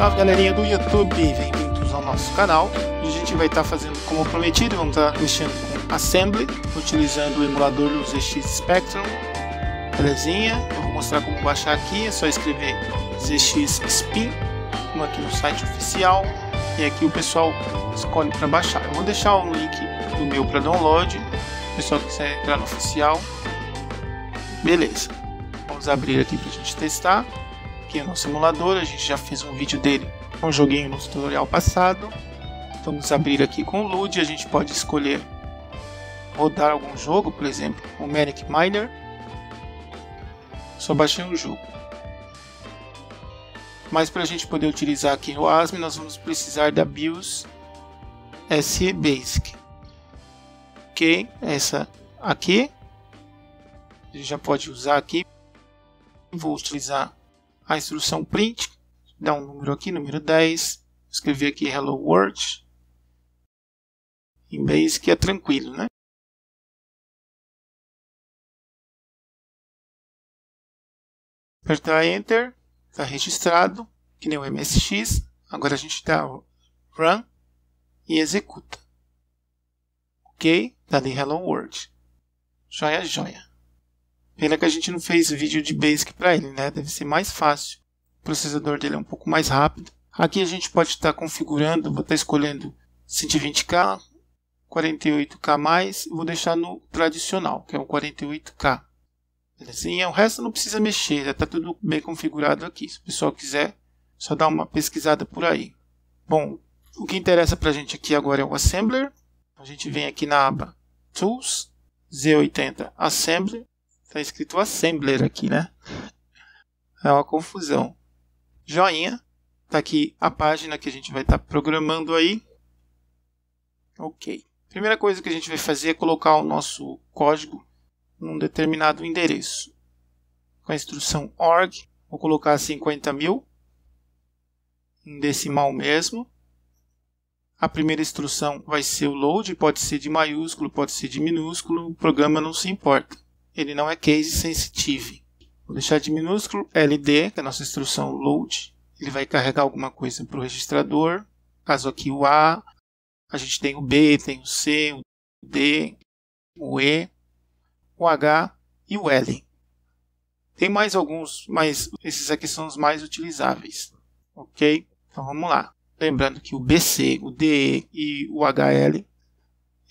Salve galerinha do YouTube, bem-vindos ao nosso canal. A gente vai estar tá fazendo como prometido, vamos estar tá mexendo com Assembly, utilizando o emulador ZX Spectrum. Belezinha, eu vou mostrar como baixar aqui, é só escrever ZX Spin, como aqui no site oficial, e aqui o pessoal escolhe para baixar. Eu vou deixar o link do meu para download, o pessoal que quiser entrar no oficial. Beleza, vamos abrir aqui para a gente testar aqui no simulador, a gente já fez um vídeo dele, um joguinho no tutorial passado. Vamos abrir aqui com o LUD, a gente pode escolher rodar algum jogo, por exemplo, o Manic Miner. Só baixei um jogo. Mas para a gente poder utilizar aqui o ASM, nós vamos precisar da BIOS SE Basic. Ok, essa aqui. A gente já pode usar aqui. Vou utilizar a instrução print, dá um número aqui, número 10, escrevi aqui hello world, em Basic é tranquilo, né? Apertar Enter, está registrado, que nem o MSX. Agora a gente dá Run e executa. Ok? Está ali Hello World. Joia, joia. Pena que a gente não fez vídeo de Basic para ele, né? Deve ser mais fácil. O processador dele é um pouco mais rápido. Aqui a gente pode estar tá configurando, vou estar tá escolhendo 120K, 48K+, mais, vou deixar no tradicional, que é o 48K. Belezinha? O resto não precisa mexer, já está tudo bem configurado aqui. Se o pessoal quiser, só dá uma pesquisada por aí. Bom, o que interessa para a gente aqui agora é o Assembler. A gente vem aqui na aba Tools, Z80 Assembler. Tá escrito Assembler aqui, né? É uma confusão. Joinha. Tá aqui a página que a gente vai estar tá programando aí. Ok. Primeira coisa que a gente vai fazer é colocar o nosso código num determinado endereço. Com a instrução org, vou colocar 50 mil em decimal mesmo. A primeira instrução vai ser o load, pode ser de maiúsculo, pode ser de minúsculo, o programa não se importa ele não é case sensitive. Vou deixar de minúsculo LD, que é a nossa instrução load. Ele vai carregar alguma coisa para o registrador. Caso aqui o A, a gente tem o B, tem o C, o D, o E, o H e o L. Tem mais alguns, mas esses aqui são os mais utilizáveis. Ok? Então vamos lá. Lembrando que o BC, o DE e o HL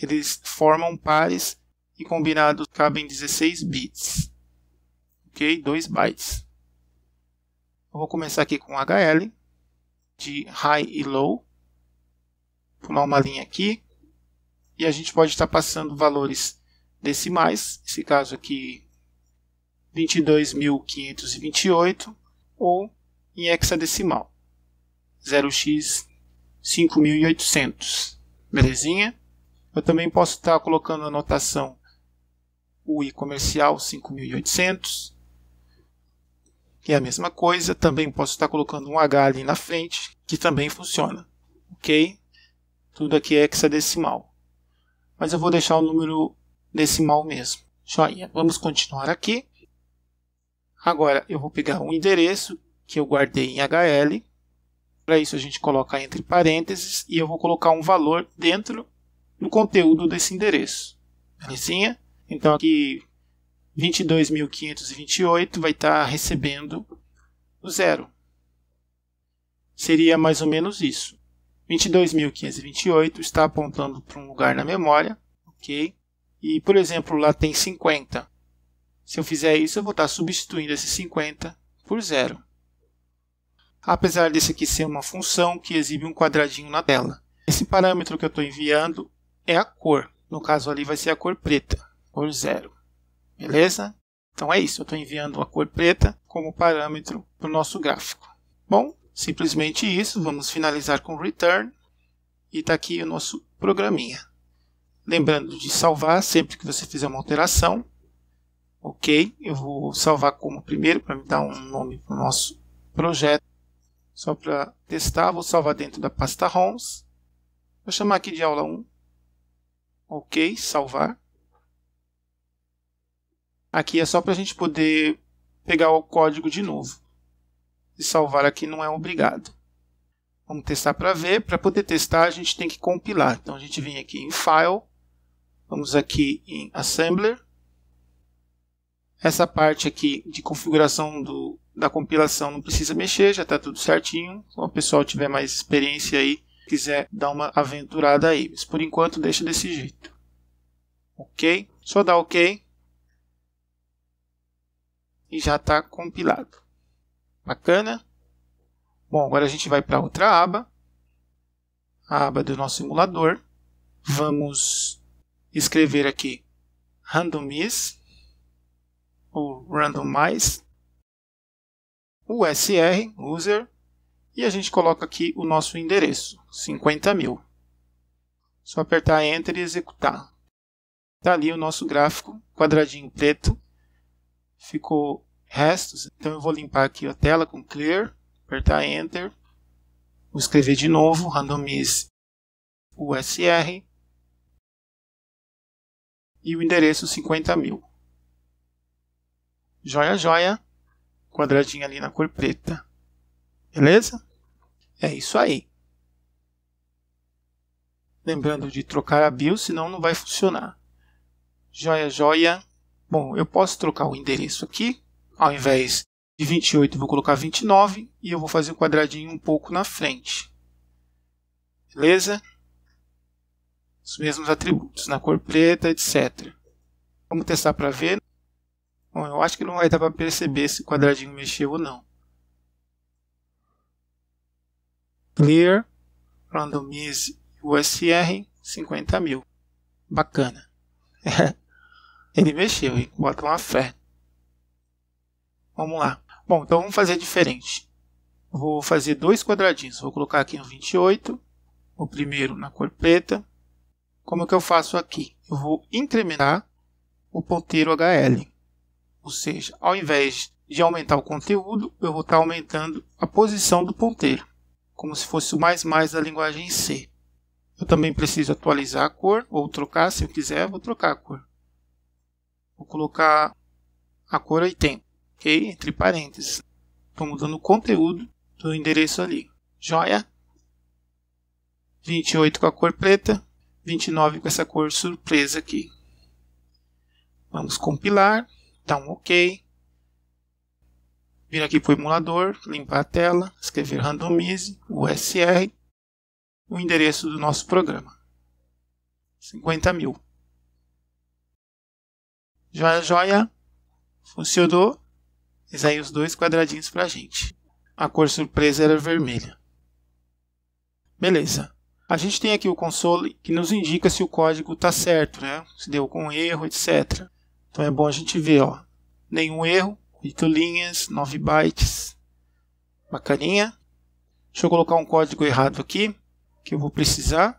eles formam pares e combinados cabem 16 bits. Ok? 2 bytes. Eu vou começar aqui com HL, de high e low. Pular uma linha aqui. E a gente pode estar passando valores decimais, nesse caso aqui 22.528, ou em hexadecimal, 0x5800. Belezinha? Eu também posso estar colocando a notação o I comercial 5.800, que é a mesma coisa. Também posso estar colocando um H ali na frente, que também funciona. Ok? Tudo aqui é hexadecimal. Mas eu vou deixar o número decimal mesmo. Joinha. Vamos continuar aqui. Agora eu vou pegar um endereço que eu guardei em HL. Para isso a gente coloca entre parênteses e eu vou colocar um valor dentro do conteúdo desse endereço. Belezinha? Então aqui 22.528 vai estar tá recebendo o zero. Seria mais ou menos isso. 22.528 está apontando para um lugar na memória, ok? E, por exemplo, lá tem 50. Se eu fizer isso, eu vou estar tá substituindo esse 50 por zero. Apesar desse aqui ser uma função que exibe um quadradinho na tela. Esse parâmetro que eu estou enviando é a cor. No caso ali vai ser a cor preta cor zero, Beleza? Então é isso, eu estou enviando uma cor preta como parâmetro para o nosso gráfico. Bom, simplesmente isso, vamos finalizar com return e está aqui o nosso programinha. Lembrando de salvar sempre que você fizer uma alteração. Ok, eu vou salvar como primeiro para me dar um nome para o nosso projeto. Só para testar, vou salvar dentro da pasta ROMs. Vou chamar aqui de aula 1. Ok, salvar. Aqui é só para a gente poder pegar o código de novo. E salvar aqui não é obrigado. Vamos testar para ver. Para poder testar, a gente tem que compilar. Então a gente vem aqui em File, vamos aqui em Assembler. Essa parte aqui de configuração do, da compilação não precisa mexer, já está tudo certinho. Se então, o pessoal tiver mais experiência aí, quiser dar uma aventurada aí. Mas por enquanto deixa desse jeito. Ok? Só dá ok e já está compilado. Bacana? Bom, agora a gente vai para outra aba, a aba do nosso simulador. Vamos escrever aqui randomize ou randomize usr user e a gente coloca aqui o nosso endereço 50 mil. Só apertar enter e executar. Está ali o nosso gráfico quadradinho preto ficou restos. Então eu vou limpar aqui a tela com clear, apertar enter, vou escrever de novo randomize usr e o endereço 50 mil. Joia, joia, quadradinho ali na cor preta. Beleza? É isso aí. Lembrando de trocar a BIOS, senão não vai funcionar. Joia, joia. Bom, eu posso trocar o endereço aqui, ao invés de 28 vou colocar 29 e eu vou fazer o quadradinho um pouco na frente. Beleza? Os mesmos atributos, na cor preta, etc. Vamos testar para ver. Bom, eu acho que não vai dar para perceber se o quadradinho mexeu ou não. Clear, randomize USR, 50 mil. Bacana. Ele mexeu, e Bota uma fé. Vamos lá. Bom, então vamos fazer diferente. Vou fazer dois quadradinhos. Vou colocar aqui no 28. O primeiro na cor preta. Como é que eu faço aqui? Eu vou incrementar o ponteiro HL. Ou seja, ao invés de aumentar o conteúdo, eu vou estar aumentando a posição do ponteiro. Como se fosse o mais mais da linguagem C. Eu também preciso atualizar a cor ou trocar, se eu quiser, vou trocar a cor. Vou colocar a cor tem, ok? Entre parênteses. Estou mudando o conteúdo do endereço ali. Joia? 28 com a cor preta, 29 com essa cor surpresa aqui. Vamos compilar, dá um OK. Vir aqui para o emulador, limpar a tela, escrever randomize, USR, o endereço do nosso programa. 50 mil. Joia, joia. Funcionou. E os dois quadradinhos pra gente. A cor surpresa era vermelha. Beleza. A gente tem aqui o console que nos indica se o código está certo, né? se deu com erro, etc. Então é bom a gente ver, ó. nenhum erro, 8 linhas, 9 bytes, bacaninha. Deixa eu colocar um código errado aqui, que eu vou precisar.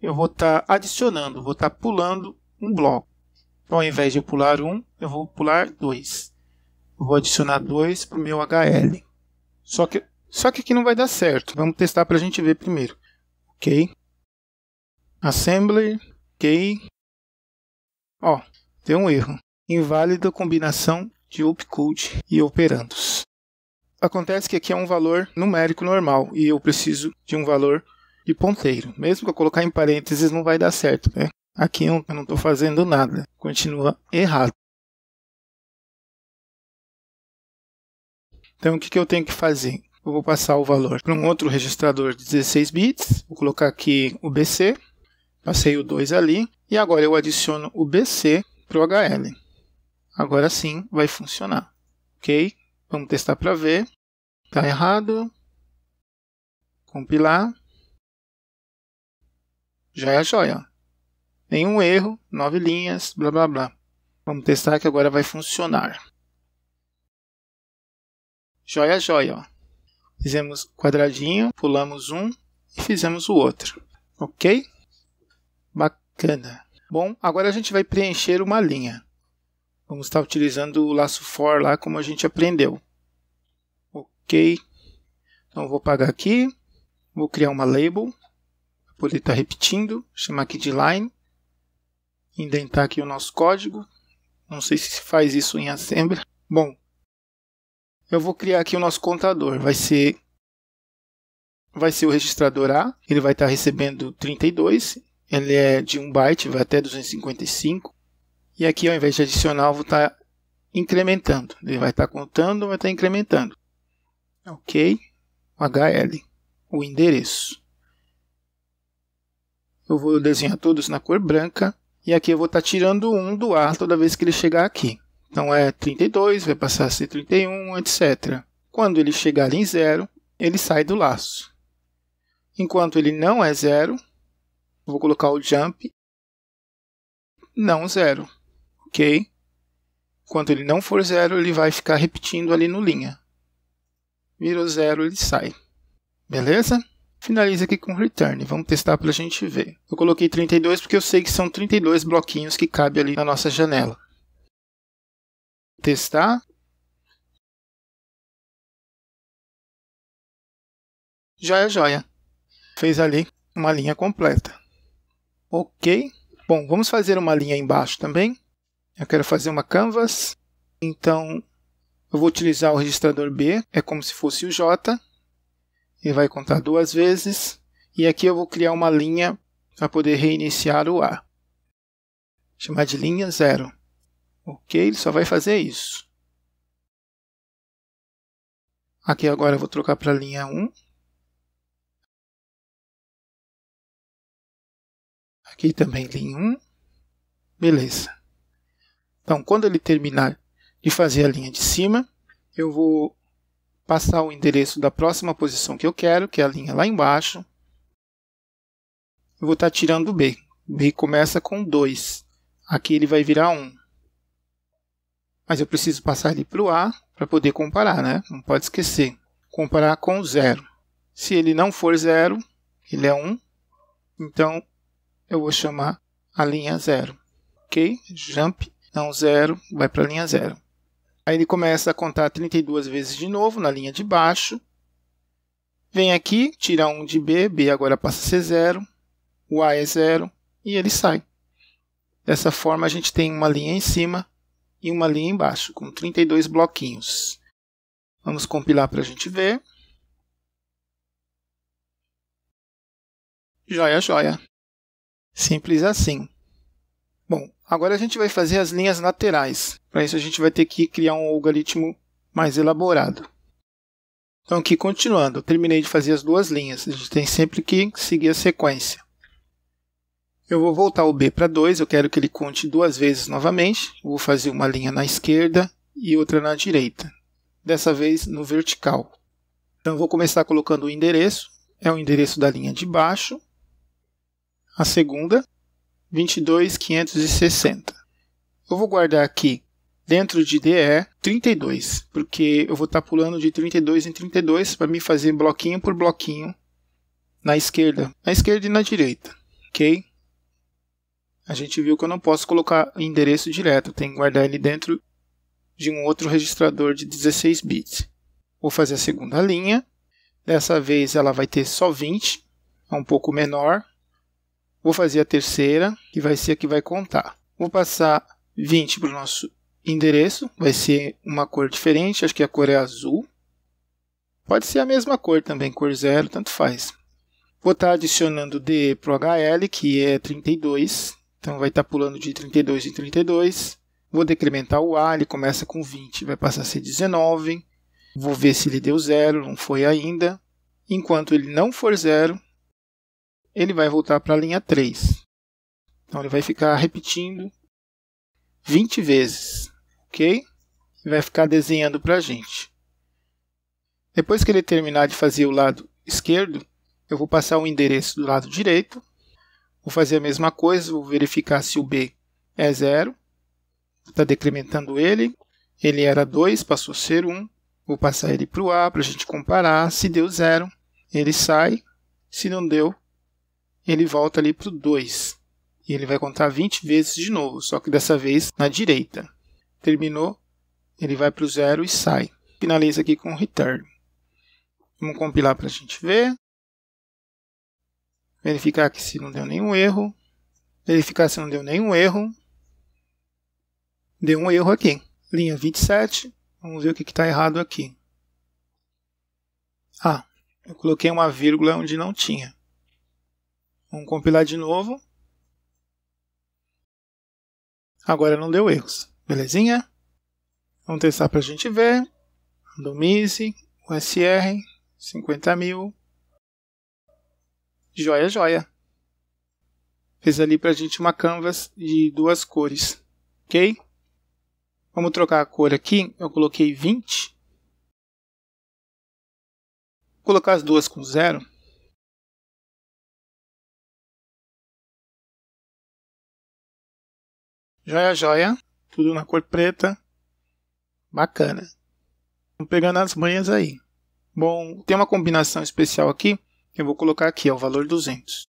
Eu vou estar tá adicionando, vou estar tá pulando um bloco. Então, ao invés de eu pular 1, um, eu vou pular 2. Eu vou adicionar 2 para o meu HL. Só que, só que aqui não vai dar certo. Vamos testar para a gente ver primeiro. Ok. Assembly, Ok. Ó, tem um erro. Inválida combinação de opcode e operandos. Acontece que aqui é um valor numérico normal e eu preciso de um valor de ponteiro. Mesmo que eu colocar em parênteses, não vai dar certo, né? Aqui eu não estou fazendo nada. Continua errado. Então, o que, que eu tenho que fazer? Eu vou passar o valor para um outro registrador de 16 bits. Vou colocar aqui o BC. Passei o 2 ali. E agora eu adiciono o BC para o HL. Agora sim vai funcionar. Ok? Vamos testar para ver. Está errado. Compilar. Já é a joia. Nenhum erro, nove linhas, blá blá blá. Vamos testar que agora vai funcionar. Joia, joia. Ó. Fizemos quadradinho, pulamos um e fizemos o outro. Ok? Bacana. Bom, agora a gente vai preencher uma linha. Vamos estar utilizando o laço for lá como a gente aprendeu. Ok. Então vou pagar aqui. Vou criar uma label. Vou poder estar repetindo. Chamar aqui de line indentar aqui o nosso código. Não sei se faz isso em assembly. Bom, eu vou criar aqui o nosso contador. Vai ser vai ser o registrador A, ele vai estar recebendo 32, ele é de 1 byte, vai até 255. E aqui ao invés de adicionar, eu vou estar incrementando. Ele vai estar contando, vai estar incrementando. OK? O HL, o endereço. Eu vou desenhar todos na cor branca. E aqui eu vou estar tá tirando 1 do ar toda vez que ele chegar aqui. Então é 32, vai passar a ser 31, etc. Quando ele chegar em zero, ele sai do laço. Enquanto ele não é zero, vou colocar o jump não zero, ok? Enquanto ele não for zero, ele vai ficar repetindo ali no linha. Virou zero, ele sai. Beleza? Finaliza aqui com return, vamos testar para a gente ver. Eu coloquei 32 porque eu sei que são 32 bloquinhos que cabe ali na nossa janela. Testar. Joia, joia. Fez ali uma linha completa. Ok. Bom, vamos fazer uma linha embaixo também. Eu quero fazer uma canvas. Então, eu vou utilizar o registrador B, é como se fosse o J. Ele vai contar duas vezes. E aqui eu vou criar uma linha para poder reiniciar o A. Chamar de linha zero. Ok, ele só vai fazer isso. Aqui agora eu vou trocar para a linha 1. Aqui também linha 1. Beleza. Então, quando ele terminar de fazer a linha de cima, eu vou passar o endereço da próxima posição que eu quero, que é a linha lá embaixo. Eu vou estar tá tirando o B. B começa com 2. Aqui ele vai virar 1. Mas eu preciso passar ele para o A para poder comparar, né? Não pode esquecer. Comparar com 0. Se ele não for 0, ele é 1. Então, eu vou chamar a linha 0. Ok? Jump não 0, vai para a linha 0. Aí ele começa a contar 32 vezes de novo na linha de baixo. Vem aqui, tira 1 de B, B agora passa a ser 0, o A é 0 e ele sai. Dessa forma a gente tem uma linha em cima e uma linha embaixo, com 32 bloquinhos. Vamos compilar para a gente ver. Joia, joia. Simples assim. Agora a gente vai fazer as linhas laterais. Para isso a gente vai ter que criar um algoritmo mais elaborado. Então aqui continuando, eu terminei de fazer as duas linhas. A gente tem sempre que seguir a sequência. Eu vou voltar o B para 2, eu quero que ele conte duas vezes novamente. Eu vou fazer uma linha na esquerda e outra na direita. Dessa vez no vertical. Então vou começar colocando o endereço. É o endereço da linha de baixo. A segunda 22,560. Eu vou guardar aqui dentro de DE 32, porque eu vou estar tá pulando de 32 em 32 para me fazer bloquinho por bloquinho na esquerda, na esquerda e na direita, ok? A gente viu que eu não posso colocar endereço direto, tem que guardar ele dentro de um outro registrador de 16 bits. Vou fazer a segunda linha, dessa vez ela vai ter só 20, é um pouco menor, Vou fazer a terceira, que vai ser a que vai contar. Vou passar 20 para o nosso endereço, vai ser uma cor diferente, acho que a cor é azul. Pode ser a mesma cor também, cor zero, tanto faz. Vou estar tá adicionando D para o HL, que é 32, então vai estar tá pulando de 32 em 32. Vou decrementar o A, ele começa com 20, vai passar a ser 19. Vou ver se ele deu zero, não foi ainda. Enquanto ele não for zero, ele vai voltar para a linha 3. Então ele vai ficar repetindo 20 vezes, ok? E vai ficar desenhando para a gente. Depois que ele terminar de fazer o lado esquerdo, eu vou passar o endereço do lado direito. Vou fazer a mesma coisa, vou verificar se o B é zero. Está decrementando ele. Ele era 2, passou a ser 1. Um. Vou passar ele para o A para a gente comparar. Se deu zero, ele sai. Se não deu, ele volta ali para o 2. E ele vai contar 20 vezes de novo, só que dessa vez na direita. Terminou, ele vai para o 0 e sai. Finaliza aqui com return. Vamos compilar para a gente ver. Verificar que se não deu nenhum erro. Verificar se não deu nenhum erro. Deu um erro aqui. Linha 27. Vamos ver o que está errado aqui. Ah, eu coloquei uma vírgula onde não tinha. Vamos compilar de novo. Agora não deu erros, belezinha? Vamos testar para a gente ver. Randomize, USR, 50 mil. Joia, joia. Fez ali para a gente uma canvas de duas cores, ok? Vamos trocar a cor aqui. Eu coloquei 20. Vou colocar as duas com zero. Joia, joia. Tudo na cor preta. Bacana. Vamos pegando as manhas aí. Bom, tem uma combinação especial aqui. Eu vou colocar aqui, é o valor 200.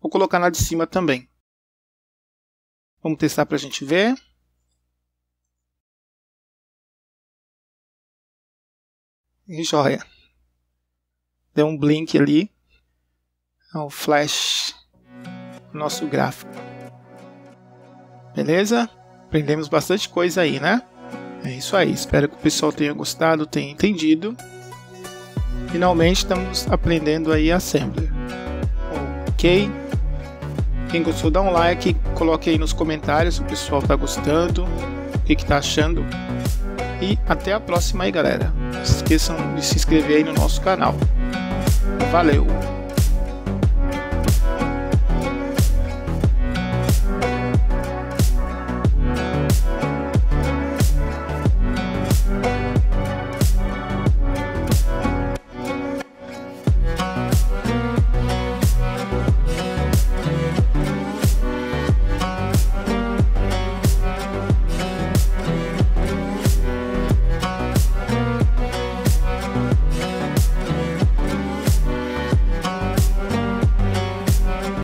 Vou colocar na de cima também. Vamos testar para a gente ver. E joia. Deu um blink ali. É um flash no nosso gráfico. Beleza? Aprendemos bastante coisa aí, né? É isso aí. Espero que o pessoal tenha gostado, tenha entendido. Finalmente estamos aprendendo aí Assembler. Ok? Quem gostou, dá um like, coloque aí nos comentários se o pessoal está gostando, o que, está achando. E até a próxima aí, galera. Não se esqueçam de se inscrever aí no nosso canal. Valeu!